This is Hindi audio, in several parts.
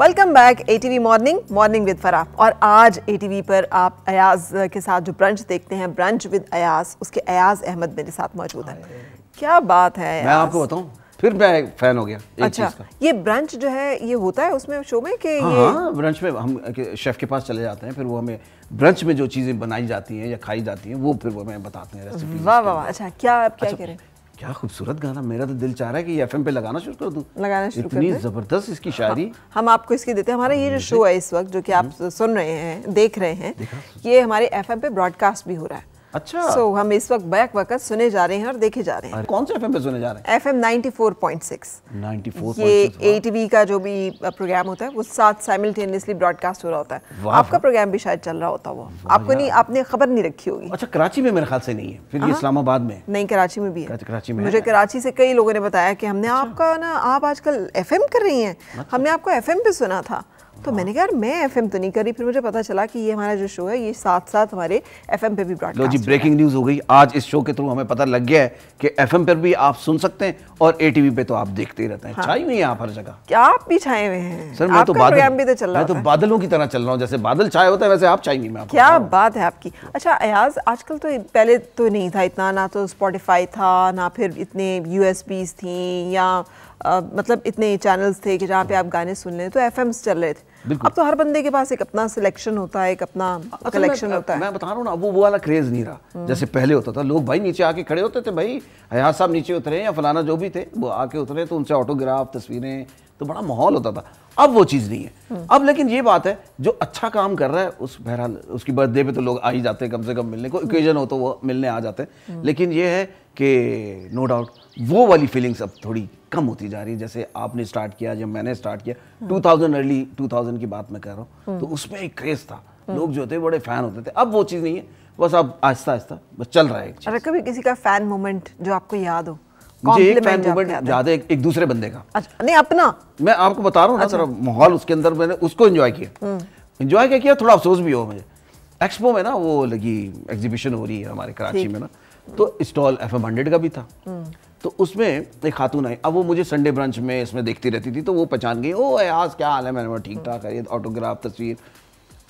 Welcome back A T V morning morning with Farah और आज ए टी वी पर आप अयाज uh, के साथ जो ब्रंच देखते हैं ब्रंच विद अयाज उसके अयाज अहमद मेरे साथ मौजूद है हाँ, क्या बात है मैं आपको बताऊं फिर मैं फैन हो गया एक अच्छा का। ये ब्रंच जो है ये होता है उसमें शो में कि हाँ, ये हाँ, ब्रंच में हम शेफ के पास चले जाते हैं फिर वो हमें ब्रंच में जो चीज़ें बनाई जाती हैं या खाई जाती हैं वो फिर वो हमें बताते हैं वाह वाह अच्छा क्या आप क्या अच्छा, कह रहे हैं क्या खूबसूरत गाना मेरा तो दिल चाह रहा है कि एफएम पे लगाना शुरू कर दूं लगाना शुरू इतनी जबरदस्त इसकी शायरी हाँ, हम आपको इसकी देते हैं हमारा ये जो शो हम्म। है इस वक्त जो कि आप हम्म। सुन रहे हैं देख रहे हैं ये हमारे एफएम पे ब्रॉडकास्ट भी हो रहा है अच्छा सो so, हम इस वक्त बैक वक्त सुने जा रहे हैं और देखे जा रहे हैं कौन से एफएम पे सुने जा रहे हैं एफएम 94.6 94.6 ये एटीवी का जो भी प्रोग्राम होता है वो साथ साइमल्टेनियसली ब्रॉडकास्ट हो रहा होता है आपका प्रोग्राम भी शायद चल रहा होता वो आपको नहीं आपने खबर नहीं रखी होगी अच्छा कराची में मेरे ख्याल से नहीं है फिर इस्लामाबाद में नहीं कराची में भी है मुझे कराची से कई लोगों ने बताया कि हमने अच्छा। आपका ना आप आजकल एफ कर रही हैं अच्छा। हमने आपको एफ पे सुना था तो मैंने कहा यार मैं एफ तो नहीं करी फिर मुझे पता चला कि ये हमारा जो शो है ये साथ साथ हमारे एफ पे भी ब्रॉडकास्ट जी ब्रेकिंग न्यूज़ हो गई आज इस शो के थ्रू हमें पता लग गया है कि एफ पर भी आप सुन सकते हैं और ए पे तो आप देखते ही रहते हैं हाँ। छाई हुई है आप हर जगह क्या आप भी छाए हुए हैं सर मैं तो बादल भी तो चल रहा तो है तो बादलों की तरह चल रहा हूँ जैसे बादल छाए होता है वैसे आप छाई में क्या बात है आपकी अच्छा अयाज आजकल तो पहले तो नहीं था इतना ना तो स्पॉटिफाई था ना फिर इतने यू थी या मतलब इतने चैनल्स थे कि जहाँ पे आप गाने सुन लें तो एफ चल रहे थे अब तो हर बंदे के पास एक अपना सिलेक्शन होता है एक अपना कलेक्शन होता है मैं बता रहा हूँ ना अब वो वाला क्रेज नहीं रहा हम्म। जैसे पहले होता था लोग भाई नीचे आके खड़े होते थे भाई हयात साहब नीचे उतरे या फलाना जो भी थे वो आके उतरे तो उनसे ऑटोग्राफ तस्वीरें तो बड़ा माहौल होता था अब वो चीज़ नहीं है अब लेकिन ये बात है जो अच्छा काम कर रहा है उस बहरहाल उसकी बर्थडे पे तो लोग आ ही जाते हैं कम से कम मिलने को इक्वेजन हो तो वो मिलने आ जाते हैं लेकिन ये है कि नो डाउट वो वाली फीलिंग्स अब थोड़ी कम होती जा रही है जैसे आपने स्टार्ट किया जब मैंने स्टार्ट किया 2000 अर्ली 2000 की बात मैं कह रहा हूँ तो उसमें एक क्रेज था लोग जो थे बड़े फैन होते थे अब वो चीज़ नहीं है बस अब आहिस्ता आहिस्ता बस चल रहा है कभी किसी का फैन मोमेंट जो आपको याद हो मुझे एक ज्यादा एक दूसरे बंदे का अच्छा नहीं अपना मैं आपको बता रहा हूँ ना सर अच्छा। माहौल उसके अंदर मैंने उसको इन्जॉय किया इन्जॉय हम्म। क्या किया थोड़ा अफसोस भी हो मुझे एक्सपो में ना वो लगी एग्जीबिशन हो रही है हमारे कराची में ना तो स्टॉल एफ एम हंड्रेड का भी था हम्म। तो उसमें एक खातून आई अब वो मुझे संडे ब्रंच में इसमें देखती रहती थी तो वो पहचान गई ओ आज क्या हाल है मैंने ठीक ठाक है ऑटोग्राफ तस्वीर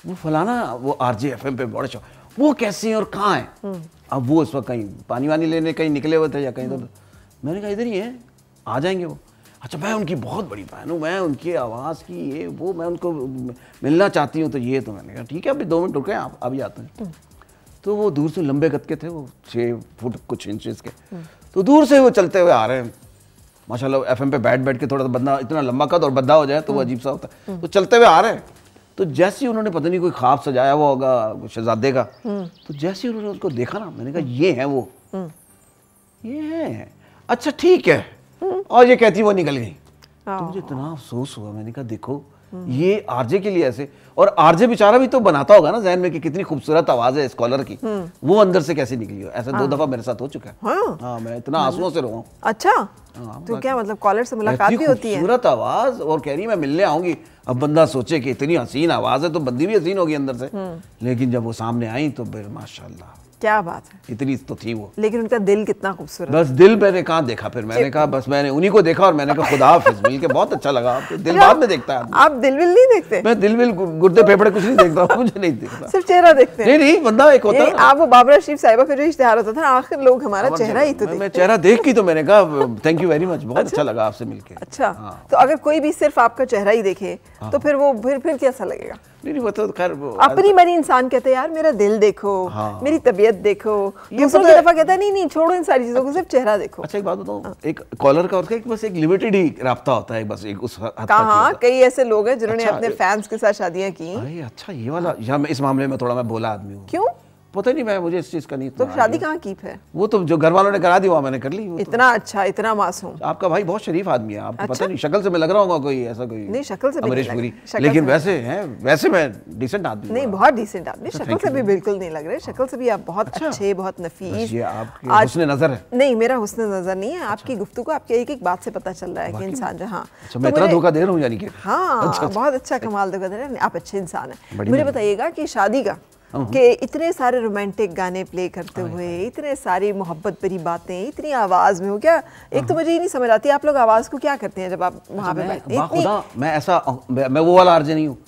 वो फलाना वो आर जे एफ एम पे बड़ा शौक वो कैसे हैं और कहाँ हैं हम्म। अब वो उस वक्त कहीं पानी वानी लेने कहीं निकले हुए थे या कहीं तो मैंने कहा इधर ही है आ जाएंगे वो अच्छा मैं उनकी बहुत बड़ी फ़ैन हूँ मैं उनकी आवाज़ की ये वो मैं उनको मिलना चाहती हूँ तो ये तो मैंने कहा ठीक है अभी दो मिनट रुके आप अभी आते हैं हम्म। तो वो दूर से लंबे कद के थे वो छः फुट कुछ इंचज के हम्म। तो दूर से वो चलते हुए आ रहे हैं माशाल्लाह एफएम पे बैठ बैठ के थोड़ा सा बदना इतना लंबा कद और बद्दा हो जाए तो वो हम्म। अजीब सा होता है तो चलते हुए आ रहे हैं तो जैसे ही उन्होंने पता नहीं कोई ख्वाब सजाया हुआ होगा शहजादे का तो जैसे ही उन्होंने उसको देखा ना मैंने कहा ये है वो ये है अच्छा ठीक है और ये कहती वो निकल गई तो हाँ। मुझे इतना अफसोस हुआ मैंने कहा देखो ये आरजे के लिए ऐसे और आरजे बेचारा भी तो बनाता होगा ना जहन में कि कितनी खूबसूरत आवाज है स्कॉलर की हम्म। वो अंदर से कैसे निकली हो ऐसा हाँ। दो दफा मेरे साथ हो चुका है हाँ, हाँ मैं इतना आंसुओं से रोआ अच्छा हाँ, तो क्या मतलब कॉलर से मुलाकात भी होती है खूबसूरत आवाज और कह रही मैं मिलने आऊंगी अब बंदा सोचे कि इतनी हसीन आवाज है तो बंदी भी हसीन होगी अंदर से हम्म। लेकिन जब वो सामने आई तो माशाल्लाह क्या बात है इतनी तो थी वो लेकिन उनका दिल कितना खूबसूरत बस दिल मैंने कहा देखा फिर मैंने कहा बस मैंने उन्हीं को देखा और मैंने कहा खुदा मिल के बहुत अच्छा लगा आपको दिल बाद में देखता है आप दिल बिल नहीं देखते मैं दिल बिल गुर्दे फेफड़े कुछ नहीं देखता मुझे नहीं देखता सिर्फ चेहरा देखते नहीं नहीं बंदा एक होता है आप वो बाबरा शरीफ साहिबा का जो इश्तेहार होता था आखिर लोग हमारा चेहरा ही तो मैं चेहरा देख के तो मैंने कहा थैंक यू वेरी मच बहुत अच्छा।, अच्छा लगा आपसे मिलकर अच्छा हाँ। तो अगर कोई भी सिर्फ आपका चेहरा ही देखे हाँ। तो फिर वो फिर फिर कैसा लगेगा नहीं नहीं वो तो खैर अपनी मरी इंसान कहते हैं यार मेरा दिल देखो हाँ। मेरी तबीयत देखो दूसरों की दफा कहता है नहीं नहीं छोड़ो इन सारी चीज़ों को सिर्फ चेहरा देखो अच्छा एक बात बताओ हाँ। एक कॉलर का और एक बस एक लिमिटेड ही रहा होता है बस एक उस हाँ कई ऐसे लोग हैं जिन्होंने अच्छा, अपने फैंस के साथ शादियाँ की अच्छा ये वाला यहाँ इस मामले में थोड़ा मैं बोला आदमी हूँ क्यों पता नहीं मैं मुझे इस चीज़ का नहीं तो शादी कहाँ की है वो तो जो घर वालों ने करा दी वो मैंने कर ली तो। इतना तो। अच्छा इतना मासूम आपका भाई बहुत शरीफ आदमी है आपको अच्छा? पता नहीं शक्ल से मैं लग रहा होगा कोई ऐसा कोई नहीं शक्ल से अमरीश पुरी लेकिन वैसे है वैसे मैं डिसेंट आदमी नहीं बहुत डिसेंट आदमी अच्छा, शक्ल से भी बिल्कुल नहीं लग रहे शक्ल से भी आप बहुत अच्छा। अच्छे बहुत नफीस आपकी नज़र है नहीं मेरा हुसन नज़र नहीं है अच्छा। आपकी गुफ्तु को आपके एक एक बात से पता चल रहा है कि इंसान जहाँ तो मैं इतना धोखा दे रहा हूँ यानी कि हाँ बहुत अच्छा कमाल धोखा दे रहे हैं आप अच्छे इंसान है मुझे बताइएगा कि शादी का हाँ। कि इतने सारे रोमांटिक गाने प्ले करते हाँ, हुए हाँ। इतने सारी मोहब्बत भरी बातें इतनी आवाज़ में हो क्या एक तो मुझे ये नहीं समझ आती आप लोग आवाज़ को क्या करते हैं जब आप अच्छा, वहाँ पे बैठते हैं मैं ऐसा मैं वो वाला आरजे नहीं हूँ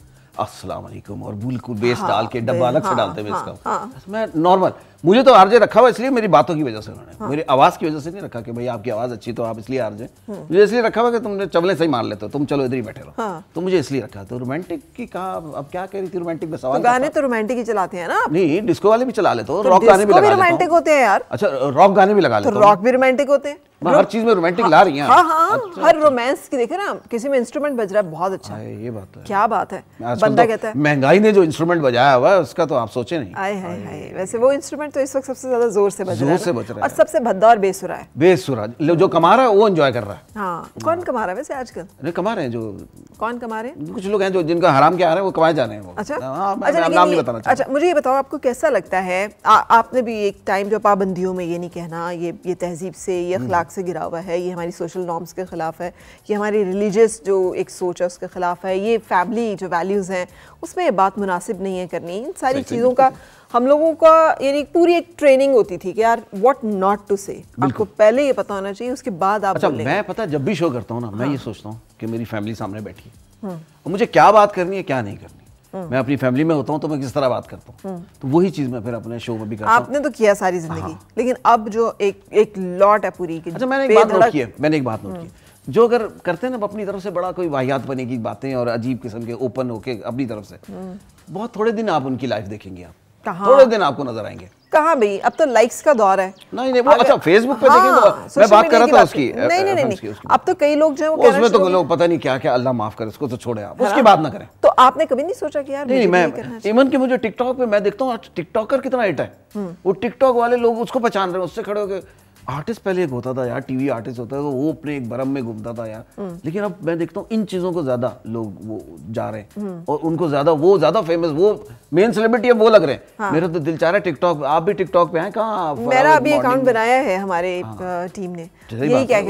असलम और बिल्कुल बेस डाल के डब्बा अलग से डालते हैं इसका मैं नॉर्मल मुझे तो आरजे रखा हुआ इसलिए मेरी बातों की वजह से उन्होंने हाँ। मेरी आवाज़ की वजह से नहीं रखा कि भाई आपकी आवाज़ अच्छी तो आप इसलिए आरजे हम्म। मुझे इसलिए रखा हुआ कि तुमने चबले सही मार लेते हो तुम चलो इधर ही बैठे रहो हाँ। तो मुझे इसलिए रखा तो रोमांटिक की कहा अब क्या कह रही थी रोमांटिक में सवाल तो गाने तो रोमांटिक ही चलाते हैं ना नहीं डिस्को वाले भी चला लेते हो रॉक तो गाने भी रोमांटिक होते हैं यार अच्छा रॉक गाने भी लगा तो लेते रॉक भी रोमांटिक होते हैं हर चीज में रोमांटिक हाँ, ला रही हैं हाँ हाँ अच्छा, हर रोमांस अच्छा। की देखे ना किसी में इंस्ट्रूमेंट बज रहा है बहुत अच्छा है ये बात तो है क्या बात है बंदा तो कहता है महंगाई ने जो इंस्ट्रूमेंट बजाया हुआ है उसका तो आप सोचे नहीं आए हाय हाय वैसे वो इंस्ट्रूमेंट इंस्ट्रूमेंट तो इस वक्त सबसे ज्यादा जोर से बच रहा है जोर से बज रहा है और सबसे भद्दा और बेसुरा है बेसुरा जो कमा रहा है वो एंजॉय कर रहा है हाँ कौन कमा रहा है वैसे आजकल अरे कमा रहे हैं जो कौन कमा रहे हैं कुछ लोग हैं जो जिनका हराम के आ रहे हैं वो कमाए जा रहे हैं वो अच्छा, हाँ, हाँ, अच्छा नाम नहीं बताना अच्छा मुझे ये बताओ आपको कैसा लगता है आपने भी एक टाइम जो पाबंदियों में ये नहीं कहना ये ये तहजीब से ये हम्म। अखलाक से गिरा हुआ है ये हमारी सोशल नॉर्म्स के ख़िलाफ़ है ये हमारी रिलीजियस जो एक सोच है उसके ख़िलाफ़ है ये फैमिली जो वैल्यूज़ हैं उसमें ये बात मुनासिब नहीं है करनी इन सारी चीज़ों का हम लोगों का यानी पूरी एक ट्रेनिंग होती थी कि यार व्हाट नॉट टू से आपको पहले ये पता होना चाहिए उसके बाद आप अच्छा मैं पता जब भी शो करता हूँ ना हाँ। मैं ये हाँ। सोचता हूँ कि मेरी फैमिली सामने बैठी है हम्म। और मुझे क्या बात करनी है क्या नहीं करनी हम्म। मैं अपनी फैमिली में होता हूँ तो मैं किस तरह बात करता हूँ हम्म। तो वही चीज मैं फिर अपने शो में भी करता आपने तो किया सारी जिंदगी हाँ। लेकिन अब जो एक एक लॉट है पूरी की अच्छा मैंने एक बात नोट की है मैंने एक बात नोट की जो अगर करते हैं ना अपनी तरफ से बड़ा कोई वाहियात बने की बातें और अजीब किस्म के ओपन होके अपनी तरफ से बहुत थोड़े दिन आप उनकी लाइफ देखेंगे आप थोड़े दिन आपको नजर आएंगे कहाँ भाई अब तो लाइक्स का दौर है नहीं नहीं वो अच्छा फेसबुक पे हाँ, देखें तो मैं बात कर रहा था उसकी नहीं नहीं नहीं नहीं, नहीं अब तो कई लोग जो है वो उसमें तो लोग पता नहीं क्या क्या अल्लाह माफ करे उसको तो छोड़े आप उसकी बात ना करें तो आपने कभी नहीं सोचा कि यार नहीं मैं इवन की मुझे टिकटॉक पे मैं देखता हूँ टिकटॉकर कितना हिट है हम्म। वो टिकटॉक वाले लोग उसको पहचान रहे हैं उससे खड़े होकर आर्टिस्ट पहले एक होता था यार टीवी आर्टिस्ट होता था तो वो अपने एक बरम में घूमता था यार हम्म। लेकिन अब मैं देखता हूँ इन चीज़ों को ज़्यादा लोग वो जा रहे हैं हम्म। और उनको ज़्यादा वो ज़्यादा फेमस वो मेन सेलिब्रिटी अब वो लग रहे हैं हाँ। मेरा तो दिल चाह रहा है टिकटॉक आप भी टिकटॉक पे हैं कहाँ मेरा अभी अकाउंट बनाया है हमारे टीम हाँ। ने यही क्या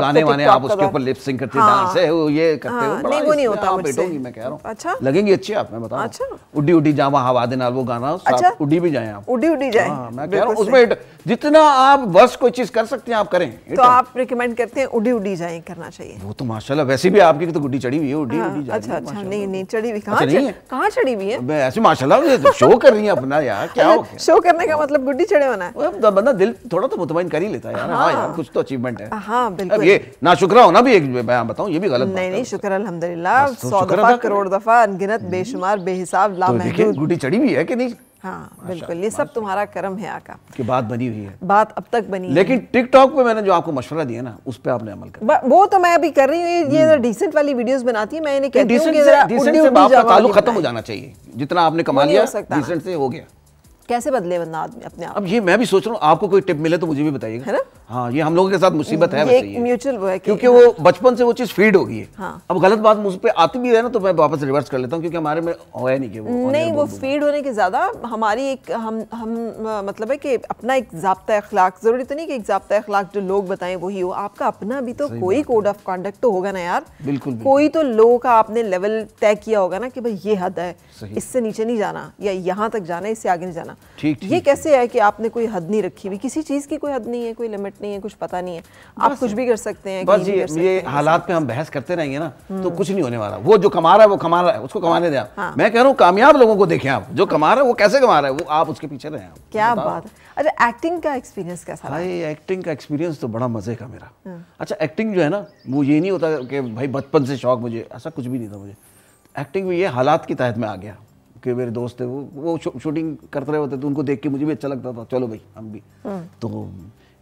गाने वाने आप उसके ऊपर लिप सिंग करते डांस है ये करते हाँ, हो नहीं वो नहीं होता मैं कह रहा हूँ अच्छा लगेंगी अच्छी आप मैं बताऊँ अच्छा। उड्डी उड्डी जावा हवा देना वो गाना अच्छा। उड्डी भी जाए आप उड्डी उड्डी जाए हाँ, मैं कह रहा हूँ उसमें जितना आप वर्ष कोई चीज कर सकते हैं आप करें तो, तो आप रिकमेंड करते हैं उड़ी उड़ी जाए करना चाहिए वो तो माशाल्लाह वैसे भी आपकी तो गुड्डी चढ़ी हुई है उड़ी हाँ, उड़ी अच्छा तो अच्छा नहीं नहीं चढ़ी हुई अच्छा, कहाँ कहाँ चढ़ी हुई है ऐसे माशाल्लाह शो तो कर रही है अपना यार क्या शो अच्छा, करने का मतलब गुड्डी चढ़े होना है बंदा दिल थोड़ा तो मुतमिन कर ही लेता है यार हाँ, हाँ। कुछ तो अचीवमेंट है हाँ ये ना शुक्र होना भी एक बयान बताऊँ ये भी गलत नहीं नहीं शुक्र अलहमदिल्ला सौ दफा करोड़ दफा अनगिनत हम्म। बेशुमार बेहिसाब लाभ गुड्डी चढ़ी हुई है की नहीं हाँ बिल्कुल ये सब तुम्हारा कर्म है आका कि बात बनी हुई है बात अब तक बनी लेकिन टिकटॉक पे मैंने जो आपको मशवरा दिया ना उस पर आपने अमल कर वो तो मैं अभी कर रही हूँ ये डिसेंट हम्म। वाली वीडियोस बनाती है मैं इन्हें कहती हूँ खत्म हो जाना चाहिए जितना आपने कमा लिया डिसेंट से हो गया कैसे बदले बंदा आदमी अपने आप अब ये मैं भी सोच रहा हूँ आपको कोई टिप मिले तो मुझे भी बताइएगा है ना हाँ ये हम लोगों के साथ मुसीबत है म्यूचुअल वो है क्योंकि हाँ। वो बचपन से वो चीज़ फीड होगी है हाँ। अब गलत बात मुझ पर आती भी है ना तो मैं वापस रिवर्स कर लेता हूँ क्योंकि हमारे में है नहीं कि वो नहीं वो फीड होने के ज़्यादा हमारी एक हम हम मतलब है कि अपना एक जबता अखलाक ज़रूरी तो नहीं कि एक जबता अखलाक जो लोग बताएं वही हो आपका अपना भी तो कोई कोड ऑफ कॉन्डक्ट तो होगा ना यार बिल्कुल कोई तो लोगों का आपने लेवल तय किया होगा ना कि भाई ये हद है इससे नीचे नहीं जाना या यहाँ तक जाना इससे आगे नहीं जाना करना ठीक, ठीक ये कैसे है कि आपने कोई हद नहीं रखी हुई किसी चीज़ की कोई हद नहीं है कोई लिमिट नहीं है कुछ पता नहीं है आप कुछ भी कर सकते हैं बस ये ये हालात में हम बहस करते रहेंगे ना तो हम्म। कुछ नहीं होने वाला वो जो कमा रहा है वो कमा रहा है उसको कमाने दें आप मैं कह रहा हूँ कामयाब लोगों को देखें आप जो कमा रहा है वो कैसे कमा रहा है वो आप उसके पीछे रहे क्या बात अच्छा एक्टिंग का एक्सपीरियंस कैसा भाई एक्टिंग का एक्सपीरियंस तो बड़ा मज़े का मेरा हाँ। अच्छा एक्टिंग जो है ना वो ये नहीं होता कि भाई बचपन से शौक मुझे ऐसा कुछ भी नहीं था मुझे एक्टिंग में ये हालात के तहत में आ गया के मेरे दोस्त थे वो वो शूटिंग करते रहे होते थे उनको देख के मुझे भी अच्छा लगता था चलो भाई हम भी हम्म। तो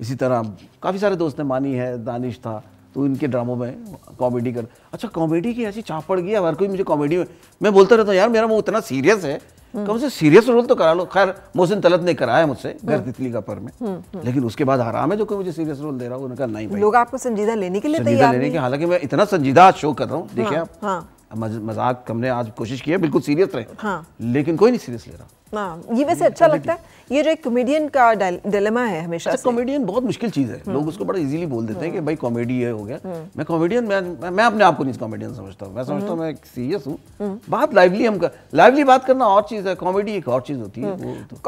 इसी तरह काफ़ी सारे दोस्त हैं मानी है दानिश था तो इनके ड्रामों में कॉमेडी कर अच्छा कॉमेडी की ऐसी चाप पड़ गई हर कोई मुझे कॉमेडी में मैं बोलता रहता हूँ यार मेरा मुँह इतना सीरियस है हम्म। कम से सीरियस रोल तो करा लो खैर मोहसिन तलत ने कराया मुझसे घर हम्म। तितली का पर में लेकिन उसके बाद हराम है जो कोई मुझे सीरियस रोल दे रहा हूँ उन्होंने कहा नहीं लोग आपको संजीदा लेने के लिए संजीदा लेने के हालांकि मैं इतना संजीदा शो कर रहा हूँ देखिए हाँ, आप हाँ। मजाक हमने आज कोशिश की है बिल्कुल सीरियस रहे हाँ। लेकिन कोई नहीं सीरियस ले रहा हाँ, ये वैसे हम्म, अच्छा लगता है ये जो एक कॉमेडियन का डिलेमा है हमेशा अच्छा, कॉमेडियन बहुत मुश्किल चीज़ है हम्म। लोग उसको बड़ा इजीली बोल देते हैं कि हम्म। भाई कॉमेडी है हो गया मैं कॉमेडियन मैं मैं अपने आप को नहीं कॉमेडियन समझता हूँ मैं समझता हूँ मैं सीरियस हूँ बात लाइवली हम कर लाइवली बात करना और चीज़ है कॉमेडी एक और चीज़ होती है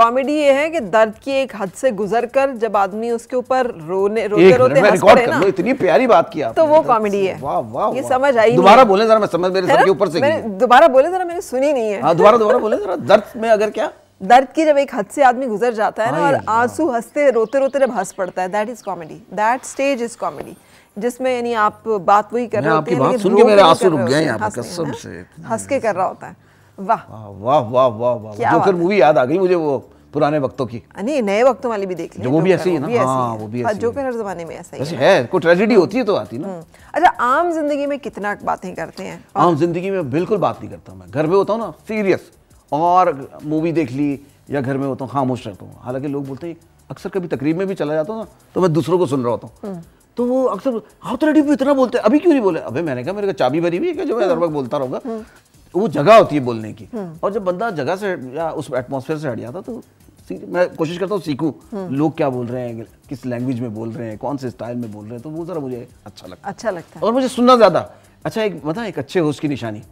कॉमेडी तो। ये है कि दर्द की एक हद से गुजर कर जब आदमी उसके ऊपर रोने रोते रोते ना इतनी प्यारी बात की तो वो कॉमेडी है वाह वाह ये समझ आई दोबारा बोले जरा मैं समझ मेरे सबके ऊपर से दोबारा बोले जरा मैंने सुनी नहीं है हाँ, दोबारा दोबारा बोले जरा दर्द में अगर क्या दर्द की जब एक हद से आदमी गुजर जाता है ना हाँ और हाँ। आंसू हंसते रोते रोते जब हंस पड़ता है that is comedy that stage is comedy जिसमें यानी आप बात वही कर रहे होते हैं सुन के मेरे आंसू रुक गए यहाँ पे कसम से हंस के कर रहा होता है वाह वाह वाह वाह वाह जोकर मूवी याद आ गई मुझे वो पुराने वक्तों की नहीं नए वक्तों वाली भी देख ली वो भी तो ऐसी ही ना हाँ वो भी ऐसी जोकर हर जमाने में ऐसा ही है कोई ट्रेजेडी होती है तो आती ना हम्म। अच्छा आम जिंदगी में कितना बातें करते हैं आम जिंदगी में बिल्कुल बात नहीं करता मैं घर पे होता हूँ ना सीरियस और मूवी देख ली या घर में होता तो हूँ खामोश रहता हूँ हालांकि लोग बोलते हैं अक्सर कभी तकरीब में भी चला जाता हूँ ना तो मैं दूसरों को सुन रहा होता हूँ हम्म। तो वो अक्सर तो रेडी इतना बोलते हैं अभी क्यों नहीं बोले अभी मैंने कहा मेरे को चाबी भरी हुई है जो मैं हर हम्म। वक्त बोलता रहूँगा हम्म। वो जगह होती है बोलने की और जब बंदा जगह से या उस एटमोसफेयर से हट जाता तो मैं कोशिश करता हूँ सीखूँ लोग क्या बोल रहे हैं किस लैंग्वेज में बोल रहे हैं कौन से स्टाइल में बोल रहे हैं तो वो ज़रा मुझे अच्छा लगता अच्छा लगता है और मुझे सुनना ज़्यादा अच्छा एक मतलब एक अच्छे होश की निशानी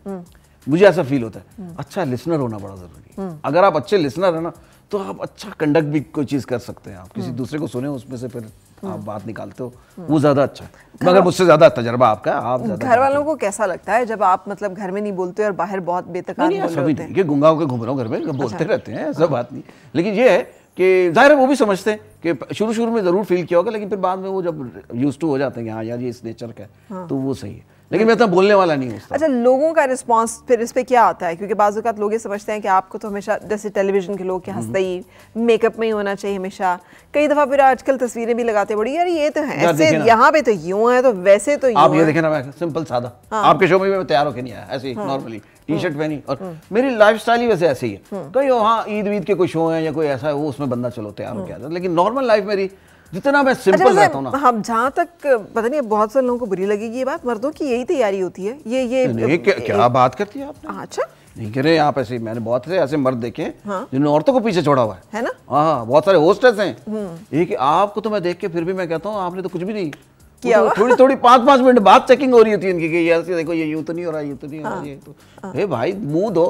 मुझे ऐसा फील होता है अच्छा लिसनर होना बड़ा ज़रूरी है हम्म। अगर आप अच्छे लिसनर है ना तो आप अच्छा कंडक्ट भी कोई चीज़ कर सकते हैं आप किसी हम्म। दूसरे को सुने उसमें से फिर आप हम्म। बात निकालते हो वो ज्यादा अच्छा है मगर मुझसे ज्यादा तजर्बा आपका आप घर वालों को कैसा लगता है जब आप मतलब घर में नहीं बोलते और बाहर बहुत बेतक बोलते हैं गुंगा होकर घूम रहा हूँ घर में अच्छा। बोलते रहते हैं ऐसा बात नहीं लेकिन ये है कि जाहिर है वो भी समझते हैं कि शुरू शुरू में ज़रूर फील किया होगा लेकिन फिर बाद में वो जब यूज टू हो जाते हैं कि हाँ यार ये इस नेचर का है हाँ। तो वो सही है लेकिन मैं इतना बोलने वाला नहीं हूँ अच्छा लोगों का रिस्पांस फिर इस पर क्या आता है क्योंकि बाजू का लोग ये समझते हैं कि आपको तो हमेशा जैसे टेलीविजन के लोग के हम्म। हंसते ही मेकअप में ही होना चाहिए हमेशा कई दफ़ा फिर आजकल तस्वीरें भी लगाते बड़ी यार ये तो है ऐसे यहाँ पे तो यूँ है तो वैसे तो आप ये देखे ना मैं सिंपल सादा हाँ। आपके शो में तैयार होकर नहीं आया ऐसे नॉर्मली टी शर्ट पहनी और हाँ। मेरी लाइफ स्टाइल ही वैसे ऐसे ही है कहीं हाँ। तो वहाँ ईद वीद के कोई शो है या कोई ऐसा है वो उसमें बंदा चलो तैयार हो गया लेकिन नॉर्मल लाइफ मेरी जितना मैं सिंपल अच्छा रहता हूँ ना हम जहाँ तक पता नहीं बहुत सारे लोगों को बुरी लगेगी ये बात मर्दों की यही तैयारी होती है ये ये नहीं, नहीं, क्या, क्या बात करती है आपने हाँ, अच्छा नहीं कह रहे आप ऐसे मैंने बहुत से ऐसे मर्द देखे हाँ? जिन्होंने औरतों को पीछे छोड़ा हुआ है है ना हाँ, हाँ बहुत सारे होस्टेस हैं एक हम्म। आपको तो मैं देख के फिर भी मैं कहता हूँ आपने तो कुछ भी नहीं किया तो थोड़ी थोड़ी पांच पांच मिनट बाद चेकिंग हो रही होती है इनकी कि ऐसे देखो ये यूं तो नहीं हो रहा यूं तो नहीं हो रहा हाँ, ये तो हे भाई मुंह दो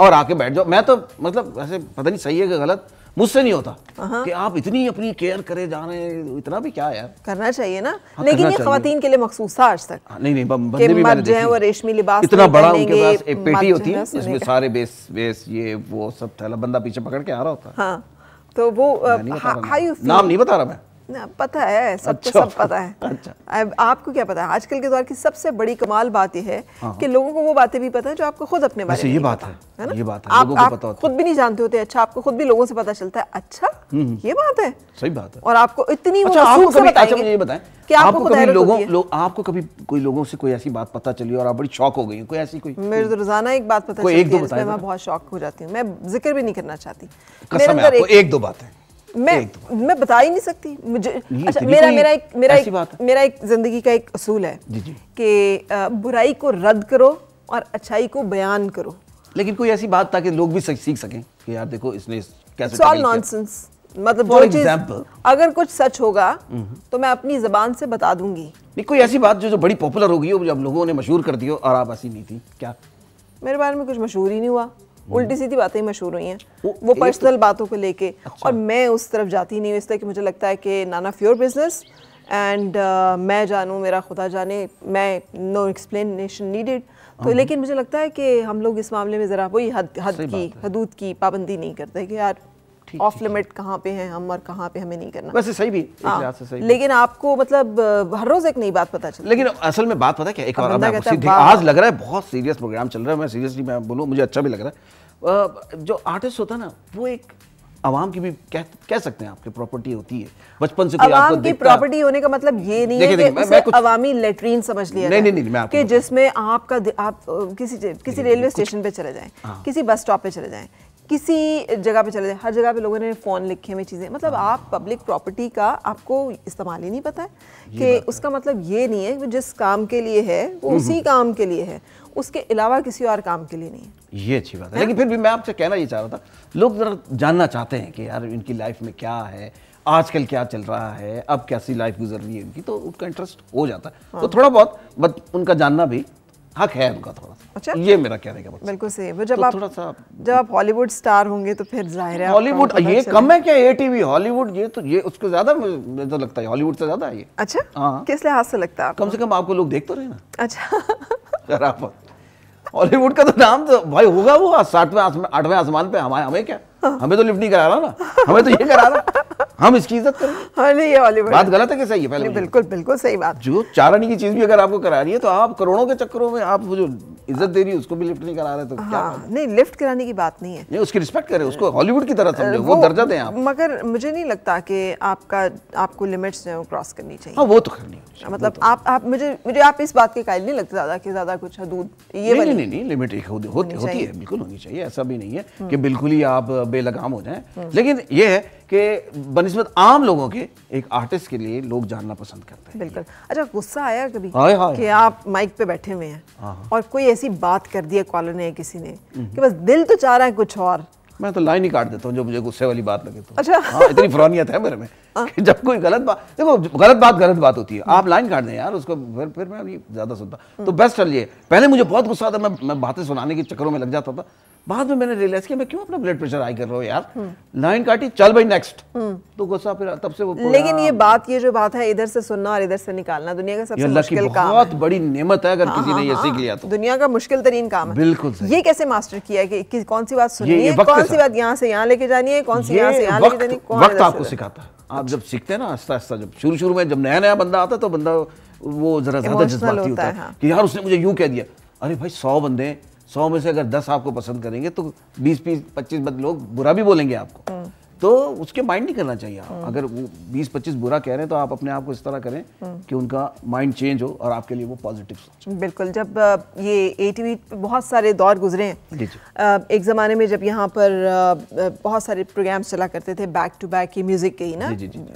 और आके बैठ जाओ मैं तो मतलब ऐसे पता नहीं सही है कि गलत मुझसे नहीं होता कि आप इतनी अपनी केयर करे जा रहे हैं इतना भी क्या यार करना चाहिए ना हाँ, लेकिन ये खातन के लिए मखसूस था आज तक हाँ, नहीं नहीं बंदे भी मैंने जो वो रेशमी लिबास इतना बड़ा उनके पास एक पेटी होती है इसमें सारे बेस बेस ये वो सब थैला बंदा पीछे पकड़ के आ रहा होता हाँ तो वो नाम नहीं बता रहा मैं पता है सब अच्छा, सब पता है अच्छा। आपको क्या पता है आजकल के दौर की सबसे बड़ी कमाल बात यह है हाँ, हाँ। कि लोगों को वो बातें भी पता है जो आपको खुद अपने बारे में ये बात है है ना ये बात है आप, लोगों आप खुद भी नहीं जानते होते अच्छा आपको खुद भी लोगों से पता चलता है अच्छा हम्म, हम्म। ये बात है सही बात है और आपको इतनी अच्छा, अच्छा, कि आपको आपको कभी लोगों लो, आपको कभी कोई लोगों से कोई ऐसी बात पता चली और आप बड़ी शौक हो गई कोई ऐसी कोई मेरे तो रोजाना एक बात पता चलती है मैं तो। बहुत शौक हो जाती हूँ मैं जिक्र भी नहीं करना चाहती मेरे अंदर एक दो बातें मैं मैं बता ही नहीं सकती मुझे अच्छा मेरा मेरा एक मेरा एक मेरा एक जिंदगी का एक असूल है कि बुराई को रद्द करो और अच्छाई को बयान करो लेकिन कोई ऐसी बात ताकि लोग भी सीख सकें कि यार देखो इसने कैसे ऑल नॉनसेंस मतलब जो example, अगर कुछ सच होगा हम्म। तो मैं अपनी जबान से बता दूंगी नहीं कोई ऐसी बात जो जो बड़ी पॉपुलर हो गई हो जो लोगों ने मशहूर कर दी हो और आप ऐसी नहीं थी क्या मेरे बारे में कुछ मशहूर ही नहीं हुआ हम्म। उल्टी सीधी बातें ही मशहूर हुई हैं वो, पर्सनल बातों को लेके अच्छा। और मैं उस तरफ जाती नहीं हूँ तरह कि मुझे लगता है कि none of your business and uh, मैं जानूँ मेरा खुदा जाने मैं नो एक्सप्लेनेशन नीडेड तो हाँ। लेकिन मुझे लगता है कि हम लोग इस मामले में ज़रा वही हद हद की हदूद की पाबंदी नहीं करते कि यार ऑफ लिमिट कहाँ पे हैं हम और कहाँ पे हमें नहीं करना वैसे सही भी आ, हाँ, से सही लेकिन आपको मतलब हर रोज एक नई बात पता चलती लेकिन असल में बात पता क्या एक और आज लग रहा है बहुत सीरियस प्रोग्राम चल रहा है मैं सीरियसली मैं बोलूँ मुझे अच्छा भी लग रहा है जो आर्टिस्ट होता है ना वो एक आवाम की भी कह, कह सकते हैं आपके प्रॉपर्टी होती है बचपन से आवाम की प्रॉपर्टी होने का मतलब ये नहीं देखे, है देखे, कि मैं, मैं अवामी लेटरीन समझ लिया नहीं, नहीं, नहीं, मैं कि जिसमें आपका आप किसी किसी रेलवे स्टेशन पे चले जाएं हाँ। किसी बस स्टॉप पे चले जाएं किसी जगह पे चले जाए हर जगह पे लोगों ने फ़ोन लिखे हुए चीज़ें मतलब हाँ। आप पब्लिक प्रॉपर्टी का आपको इस्तेमाल ही नहीं पता है कि उसका मतलब ये नहीं है कि जिस काम के लिए है वो हम्म, उसी हम्म। काम के लिए है उसके अलावा किसी और काम के लिए नहीं है ये अच्छी बात है, लेकिन फिर भी मैं आपसे कहना ये चाह रहा था लोग ज़रा जानना चाहते हैं कि यार इनकी लाइफ में क्या है आजकल क्या चल रहा है अब कैसी लाइफ गुजर रही है उनकी तो उनका इंटरेस्ट हो जाता है हाँ। तो थोड़ा बहुत बट उनका जानना भी हक है उनका थोड़ा सा अच्छा ये मेरा कहने का मतलब बिल्कुल सही है जब तो आप थोड़ा सा जब आप हॉलीवुड स्टार होंगे तो फिर जाहिर है हॉलीवुड ये कम है क्या ए टीवी हॉलीवुड ये तो ये उसको ज्यादा मुझे तो लगता है हॉलीवुड से ज्यादा है ये अच्छा हां किस लिहाज से लगता है कम से कम आपको लोग देख तो रहे ना अच्छा हॉलीवुड का तो नाम तो भाई होगा वो साठवें आठवें आसमान पे हमारे हमें क्या हमें तो लिफ्ट नहीं करा रहा ना हमें तो ये करा रहा हम इसकी इज्जत हाँ नहीं ये वाली बात गलत है कि सही है पहले बिल्कुल बिल्कुल सही बात जो चारणी की चीज भी अगर आपको करा रही है तो आप करोड़ों के चक्करों में आप जो इज्जत दे रही है उसको भी लिफ्ट नहीं करा रहे तो क्या हाँ, नहीं लिफ्ट कराने की बात नहीं है नहीं उसकी रिस्पेक्ट करें उसको हॉलीवुड की तरह समझो वो दर्जा दें आप मगर मुझे नहीं लगता कि आपका आपको लिमिट्स जो है वो क्रॉस करनी चाहिए हाँ वो तो करनी मतलब तो- आप आप मुझे मुझे आप इस बात के कायल नहीं लगते ज़्यादा कि ज़्यादा कुछ हदूद ये नहीं नहीं नहीं लिमिट एक होती है बिल्कुल होनी चाहिए ऐसा भी नहीं है हम्म। कि बिल्कुल ही आप बेलगाम हो जाएं लेकिन ये है कि बनस्बत आम लोगों के एक आर्टिस्ट के लिए लोग जानना पसंद करते हैं बिल्कुल अच्छा गुस्सा आया कभी हाँ, हाँ, कि हाँ, आप माइक पे बैठे हुए हैं हाँ, हाँ। और कोई ऐसी बात कर दी है कॉलर ने किसी ने हम्म। कि बस दिल तो चाह रहा है कुछ और मैं तो लाइन ही काट देता हूँ जो मुझे गुस्से वाली बात लगे तो अच्छा हाँ, इतनी फरौनियत है मेरे में हाँ। कि जब कोई गलत बात देखो गलत बात गलत बात होती है आप लाइन काट दें यार उसको फिर फिर मैं अभी ज़्यादा सुनता तो बेस्ट हम्म। चलिए पहले मुझे बहुत गुस्सा था मैं मैं बातें सुनाने के चक्करों में लग जाता था बाद में मैंने रियलाइज किया मैं क्यों अपना ब्लड प्रेशर हाई कर रहा हूँ यार लाइन काटी चल भाई नेक्स्ट हम्म। तो गुस्सा फिर तब से वो लेकिन ये बात ये जो बात है इधर से सुनना और इधर से निकालना दुनिया का सबसे मुश्किल काम बहुत बड़ी नेमत है अगर हाँ, किसी हाँ, ने ये हाँ। सीख लिया तो दुनिया का मुश्किल तरीन काम है बिल्कुल ये कैसे मास्टर किया है कि कौन सी बात सुननी है कौन सी बात यहाँ से यहाँ लेके जानी है कौन सी यहाँ से यहाँ लेके जानी वक्त आपको सिखाता है आप जब सीखते हैं ना आस्ता आस्ता जब शुरू शुरू में जब नया नया बंदा आता है तो बंदा वो जरा ज्यादा जज्बाती होता है कि यार उसने मुझे यूं कह दिया अरे भाई सौ बंदे सौ में से अगर दस आपको पसंद करेंगे तो बीस बीस पच्चीस लोग बुरा भी बोलेंगे आपको हम्म। तो उसके माइंड नहीं करना चाहिए आप हाँ। अगर वो 20-25 बुरा कह रहे हैं तो आप अपने आप को इस तरह करें हाँ। कि उनका माइंड चेंज हो और आपके लिए वो पॉजिटिव बिल्कुल जब ये ए बहुत सारे दौर गुजरे हैं एक ज़माने में जब यहाँ पर बहुत सारे प्रोग्राम्स चला करते थे बैक टू बैक ये म्यूज़िक के ही ना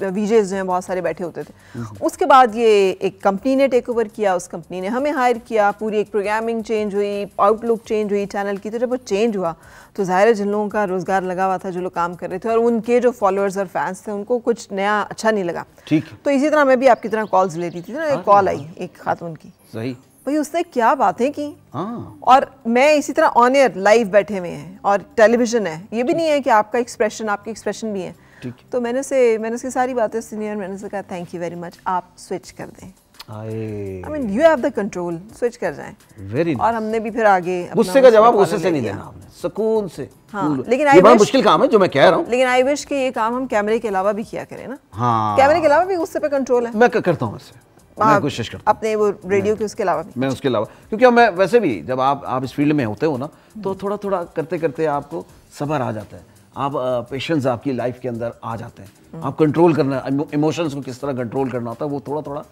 वीजेज जो हैं बहुत सारे बैठे होते थे हाँ, उसके बाद ये एक कंपनी ने टेक ओवर किया उस कंपनी ने हमें हायर किया पूरी एक प्रोग्रामिंग चेंज हुई आउटलुक चेंज हुई चैनल की तो जब वो चेंज हुआ तो ज़ाहिर है जिन लोगों का रोज़गार लगा हुआ था जो लोग काम कर रहे थे और उनके जो फॉलोअर्स और फैंस थे उनको कुछ नया अच्छा नहीं लगा ठीक तो इसी तरह मैं भी आपकी तरह कॉल्स ले रही थी ना एक कॉल हाँ, हाँ। आई एक खातून की सही भाई उसने क्या बातें की हाँ। और मैं इसी तरह ऑन एयर लाइव बैठे हुए हैं और टेलीविजन है ये भी नहीं है कि आपका एक्सप्रेशन आपके एक्सप्रेशन भी है तो मैंने से मैंने उसकी सारी बातें सुनी और मैंने से कहा थैंक यू वेरी मच आप स्विच कर दें I mean you have the control switch कर जाएं वेरी और हमने भी फिर आगे गुस्से का जवाब गुस्से से नहीं देना आपने सुकून से हाँ लेकिन आई बड़ा मुश्किल काम है जो मैं कह रहा हूँ लेकिन आई विश कि ये काम हम कैमरे के अलावा भी किया करें ना हाँ कैमरे के अलावा भी गुस्से पे कंट्रोल है मैं करता हूँ इससे मैं कोशिश करता अपने वो रेडियो के उसके अलावा मैं उसके अलावा क्योंकि मैं वैसे भी जब आप आप इस फील्ड में होते हो ना तो थोड़ा थोड़ा करते करते आपको सबर आ जाता है आप पेशेंस आपकी लाइफ के अंदर आ जाते हैं हम्म। आप कंट्रोल करना इमोशंस को किस तरह कंट्रोल करना होता है वो थोड़ा थोड़ा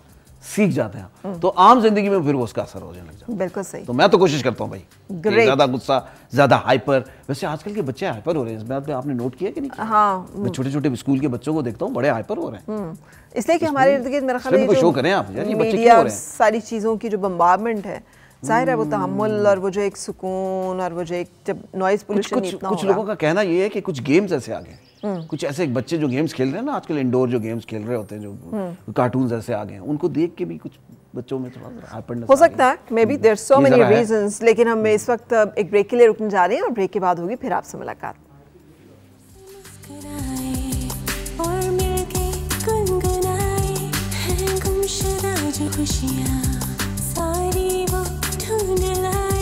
सीख जाते हैं तो आम जिंदगी में फिर वो उसका असर हो जाने लग जाता बिल्कुल सही तो मैं तो कोशिश करता हूँ भाई ज्यादा गुस्सा ज्यादा हाइपर वैसे आजकल के बच्चे हाइपर हो रहे हैं इसमें आपने, आपने नोट किया कि नहीं हाँ मैं छोटे छोटे स्कूल के बच्चों को देखता हूँ बड़े हाइपर हो रहे हैं हम्म। इसलिए कि हमारे इर्द गिर्द मेरा ख्याल है शो करें आप सारी चीज़ों की जो बम्बारमेंट है जाहिर है वो तहमुल तो हम्म। और वो जो एक सुकून और वो जो एक जब नॉइज पोल्यूशन कुछ, कुछ, कुछ लोगों का कहना ये है कि कुछ गेम्स ऐसे आ गए हम्म। कुछ ऐसे बच्चे जो गेम्स खेल रहे हैं ना आजकल इंडोर जो गेम्स खेल रहे होते हैं जो कार्टून हम्म। ऐसे आ गए हैं उनको देख के भी कुछ बच्चों में थोड़ा हो सकता है maybe there so many reason लेकिन हम इस वक्त एक ब्रेक के लिए रुकने जा रहे हैं और ब्रेक के बाद होगी फिर आपसे मुलाकात खुशियाँ alhamdulillah